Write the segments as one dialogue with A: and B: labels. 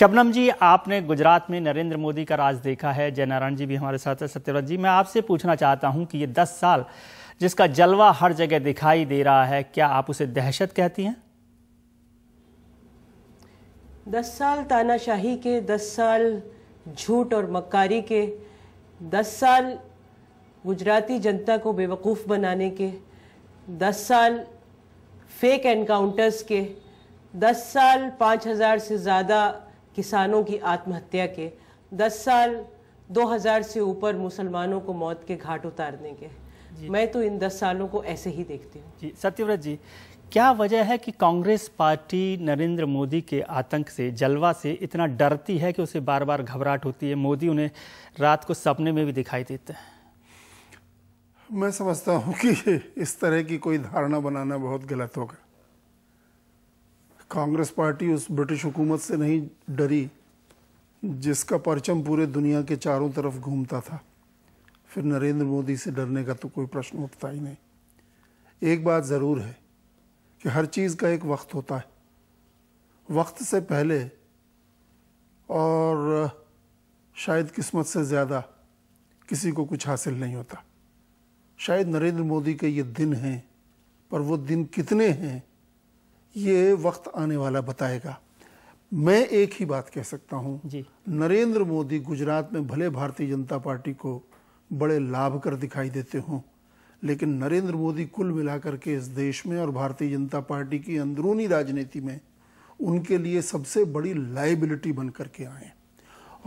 A: शबनम जी आपने गुजरात में नरेंद्र मोदी का राज देखा है जयनारायण जी भी हमारे साथ है सत्यव्रत जी मैं आपसे पूछना चाहता हूं कि ये दस साल जिसका जलवा हर जगह दिखाई दे रहा है क्या आप उसे दहशत कहती हैं दस साल तानाशाही के दस साल झूठ और मक्कारी के दस साल गुजराती जनता को बेवकूफ़ बनाने के दस साल फेक एनकाउंटर्स के दस साल पाँच हज़ार से ज़्यादा किसानों की आत्महत्या के 10 साल 2000 से ऊपर मुसलमानों को मौत के घाट उतारने के मैं तो इन 10 सालों को ऐसे ही देखती हूँ जी सत्यव्रत जी क्या वजह है कि कांग्रेस पार्टी नरेंद्र मोदी के आतंक से जलवा से इतना डरती है कि उसे बार बार घबराहट होती है मोदी उन्हें रात को सपने में भी दिखाई देते हैं
B: मैं समझता हूँ कि इस तरह की कोई धारणा बनाना बहुत गलत होगा कांग्रेस पार्टी उस ब्रिटिश हुकूमत से नहीं डरी जिसका परचम पूरे दुनिया के चारों तरफ घूमता था फिर नरेंद्र मोदी से डरने का तो कोई प्रश्न उठता ही नहीं एक बात ज़रूर है कि हर चीज़ का एक वक्त होता है वक्त से पहले और शायद किस्मत से ज़्यादा किसी को कुछ हासिल नहीं होता शायद नरेंद्र मोदी के ये दिन हैं पर वो दिन कितने हैं ये वक्त आने वाला बताएगा मैं एक ही बात कह सकता हूँ नरेंद्र मोदी गुजरात में भले भारतीय जनता पार्टी को बड़े लाभ कर दिखाई देते हों लेकिन नरेंद्र मोदी कुल मिलाकर के इस देश में और भारतीय जनता पार्टी की अंदरूनी राजनीति में उनके लिए सबसे बड़ी लाइबिलिटी बन करके आए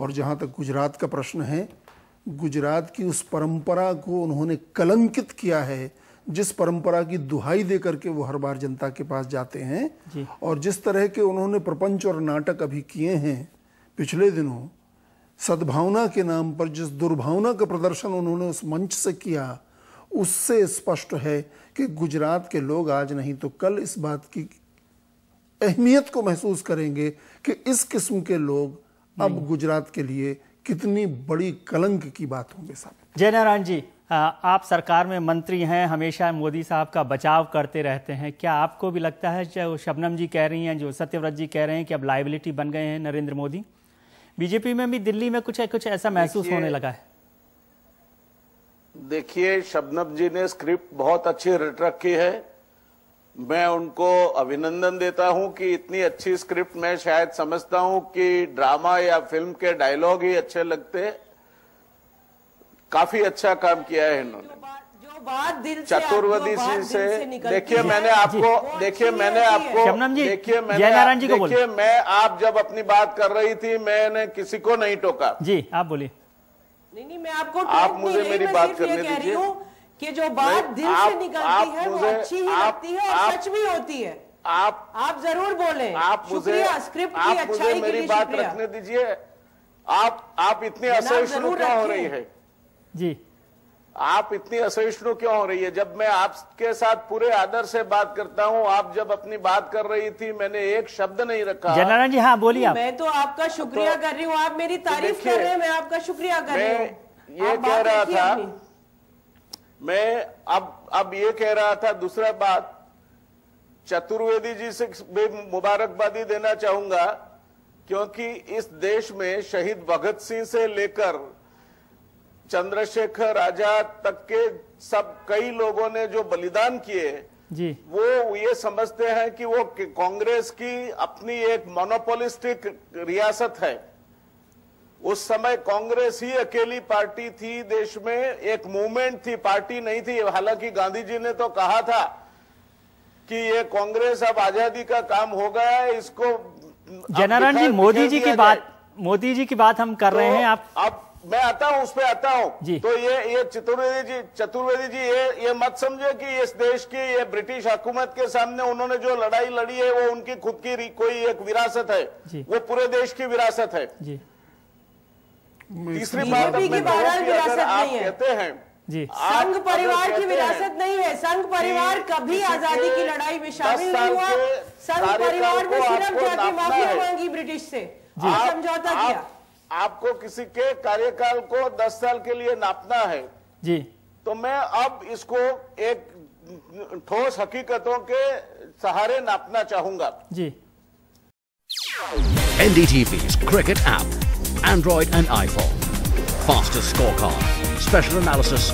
B: और जहाँ तक गुजरात का प्रश्न है गुजरात की उस परंपरा को उन्होंने कलंकित किया है जिस परंपरा की दुहाई दे करके वो हर बार जनता के पास जाते हैं और जिस तरह के उन्होंने प्रपंच और नाटक अभी किए हैं पिछले दिनों सद्भावना के नाम पर जिस दुर्भावना का प्रदर्शन उन्होंने उस मंच से किया उससे स्पष्ट है कि गुजरात के लोग आज नहीं तो कल इस बात की अहमियत को महसूस करेंगे कि इस किस्म के लोग अब गुजरात के लिए कितनी बड़ी कलंक की बात होंगे साहब जय
A: नारायण जी आप सरकार में मंत्री हैं हमेशा मोदी साहब का बचाव करते रहते हैं क्या आपको भी लगता है चाहे वो शबनम जी कह रही हैं जो सत्यव्रत जी कह रहे हैं कि अब लाइबिलिटी बन गए हैं नरेंद्र मोदी बीजेपी में भी दिल्ली में कुछ कुछ ऐसा महसूस होने लगा है
C: देखिए शबनम जी ने स्क्रिप्ट बहुत अच्छी रट रखी है मैं उनको अभिनंदन देता हूं कि इतनी अच्छी स्क्रिप्ट मैं शायद समझता हूं कि ड्रामा या फिल्म के डायलॉग ही अच्छे लगते हैं काफी अच्छा काम किया है इन्होंने चतुर्वेदी सिंह से, देखिए मैंने आपको देखिए मैंने आपको देखिए मैंने देखिए मैं आप जब अपनी बात कर रही थी मैंने किसी को नहीं टोका
A: जी आप बोलिए
C: नहीं नहीं मैं आपको आप मुझे मेरी बात करने दीजिए कि जो बात दिल से निकलती है वो अच्छी ही लगती है और सच भी होती है आप आप जरूर बोले आप मुझे स्क्रिप्ट आप मुझे मेरी बात रखने दीजिए आप आप इतनी असहिष्णु क्यों हो रही है जी आप इतनी असहिष्णु क्यों हो रही है जब मैं आपके साथ पूरे आदर से बात करता हूं आप जब अपनी बात कर रही थी मैंने एक शब्द नहीं रखा जनारायण जी हाँ बोलिए मैं तो आपका शुक्रिया तो, कर रही हूँ आप मेरी तो तारीफ कर रहे हैं मैं आपका शुक्रिया कर रही हूं ये कह रहा था मैं अब अब ये कह रहा था दूसरा बात चतुर्वेदी जी से मुबारकबादी देना चाहूंगा क्योंकि इस देश में शहीद भगत सिंह से लेकर चंद्रशेखर आजाद तक के सब कई लोगों ने जो बलिदान किए जी वो ये समझते हैं कि वो कांग्रेस की अपनी एक मोनोपोलिस्टिक रियासत है उस समय कांग्रेस ही अकेली पार्टी थी देश में एक मूवमेंट थी पार्टी नहीं थी हालांकि गांधी जी ने तो कहा था कि ये कांग्रेस अब आजादी का काम हो गया है इसको
A: जनरल जी मोदी जी की बात मोदी जी की बात हम कर तो रहे हैं आप,
C: आप मैं आता हूँ उस पर आता हूँ तो ये ये चतुर्वेदी जी चतुर्वेदी जी ये ये मत समझे कि इस देश की ये ब्रिटिश हुकूमत के सामने उन्होंने जो लड़ाई लड़ी है वो उनकी खुद की कोई एक विरासत है वो पूरे देश की विरासत है तीसरी बात आप कहते हैं जी संघ परिवार की विरासत नहीं है संघ परिवार कभी आजादी की लड़ाई में शामिल नहीं हुआ संघ परिवार ने सिर्फ जाके माफी मांगी ब्रिटिश से समझौता किया आपको किसी के कार्यकाल को दस साल के लिए नापना है जी तो मैं अब इसको एक ठोस हकीकतों के सहारे नापना चाहूंगा जी NDTV cricket app Android and iPhone fast score card special analysis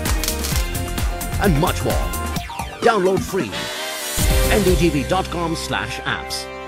C: and much more download free dot com slash apps